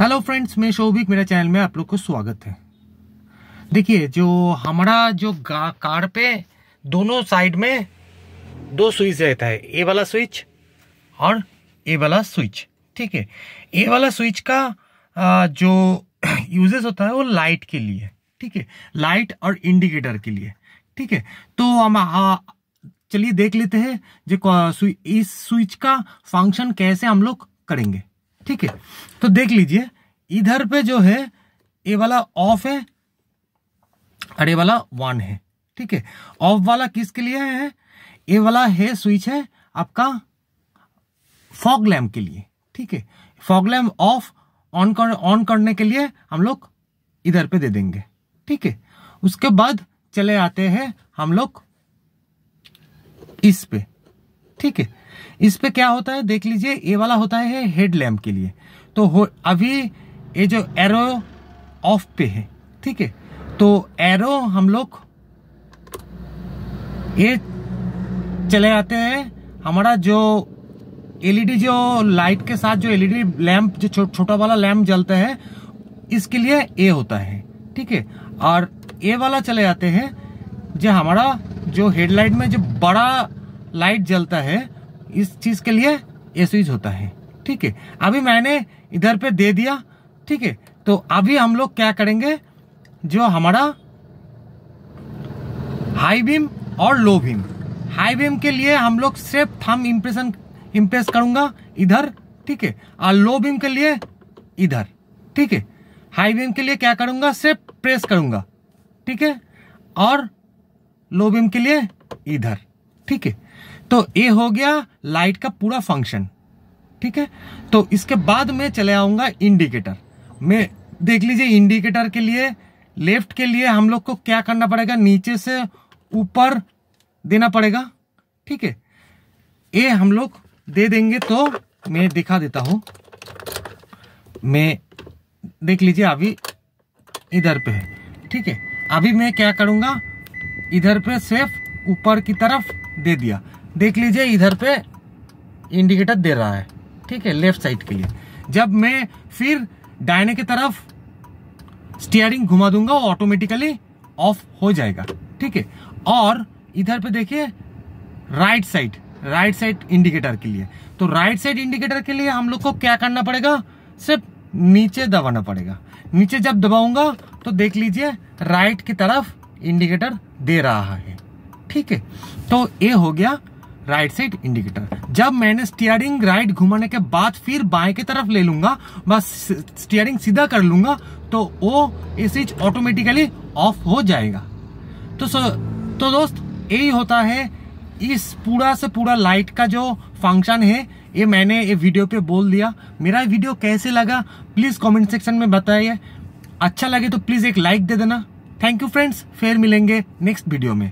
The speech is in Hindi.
हेलो फ्रेंड्स मैं शोभिक मेरे चैनल में आप लोग को स्वागत है देखिए जो हमारा जो कार पे दोनों साइड में दो स्विच रहता है ए वाला स्विच और ए वाला स्विच ठीक है ए वाला स्विच का जो यूजेस होता है वो लाइट के लिए ठीक है लाइट और इंडिकेटर के लिए ठीक है तो हम चलिए देख लेते हैं जो इस स्विच का फंक्शन कैसे हम लोग करेंगे ठीक है तो देख लीजिए इधर पे जो है ये वाला ऑफ है और ये वाला वन है ठीक है ऑफ वाला किसके लिए है ये वाला है स्विच है आपका फॉग लैम्प के लिए ठीक है फॉग लैम्प ऑफ ऑन कर ऑन करने के लिए हम लोग इधर पे दे देंगे ठीक है उसके बाद चले आते हैं हम लोग इस पे ठीक है इस पे क्या होता है देख लीजिए ये वाला होता है हेड लैम्प के लिए तो अभी ये जो एरो ऑफ पे है ठीक है तो एरो हम लोग ये चले जाते हैं हमारा जो एलईडी जो लाइट के साथ जो एलईडी लैंप जो छो, छोटा वाला लैंप जलता है इसके लिए ए होता है ठीक है और ए वाला चले जाते हैं जो हमारा जो हेडलाइट में जो बड़ा लाइट जलता है इस चीज के लिए स्विच होता है ठीक है अभी मैंने इधर पे दे दिया ठीक है तो अभी हम लोग क्या करेंगे जो हमारा हाई बीम और लो बीम हाई बीम के लिए हम लोग सिर्फ थम इम्प्रेशन इम्प्रेस करूंगा इधर ठीक है और लो बीम के लिए इधर ठीक है हाई बीम के लिए क्या करूंगा सिर्फ प्रेस करूंगा ठीक है और लो बीम के लिए इधर ठीक है तो ये हो गया लाइट का पूरा फंक्शन ठीक है तो इसके बाद मैं चले आऊंगा इंडिकेटर मैं देख लीजिए इंडिकेटर के लिए लेफ्ट के लिए हम लोग को क्या करना पड़ेगा नीचे से ऊपर देना पड़ेगा ठीक है ये हम लोग दे देंगे तो मैं दिखा देता हूं मैं देख लीजिए अभी इधर पे है ठीक है अभी मैं क्या करूंगा इधर पे सिर्फ ऊपर की तरफ दे दिया देख लीजिए इधर पे इंडिकेटर दे रहा है ठीक है लेफ्ट साइड के लिए जब मैं फिर डायने की तरफ स्टीयरिंग घुमा दूंगा वो ऑटोमेटिकली ऑफ हो जाएगा ठीक है और इधर पे देखिए right side right side indicator के लिए तो राइट साइड इंडिकेटर के लिए हम लोग को क्या करना पड़ेगा सिर्फ नीचे दबाना पड़ेगा नीचे जब दबाऊंगा तो देख लीजिए राइट की तरफ इंडिकेटर दे रहा है ठीक है तो ये हो गया राइट साइड इंडिकेटर जब मैंने स्टीयरिंग राइट घुमाने के बाद फिर बाएं की तरफ ले लूंगा बस स्टीयरिंग सीधा कर लूंगा तो वो स्विच ऑटोमेटिकली ऑफ हो जाएगा तो सो तो दोस्त यही होता है इस पूरा से पूरा लाइट का जो फंक्शन है ये मैंने ये वीडियो पे बोल दिया मेरा वीडियो कैसे लगा प्लीज़ कमेंट सेक्शन में बताइए अच्छा लगे तो प्लीज़ एक लाइक दे देना थैंक यू फ्रेंड्स फिर मिलेंगे नेक्स्ट वीडियो में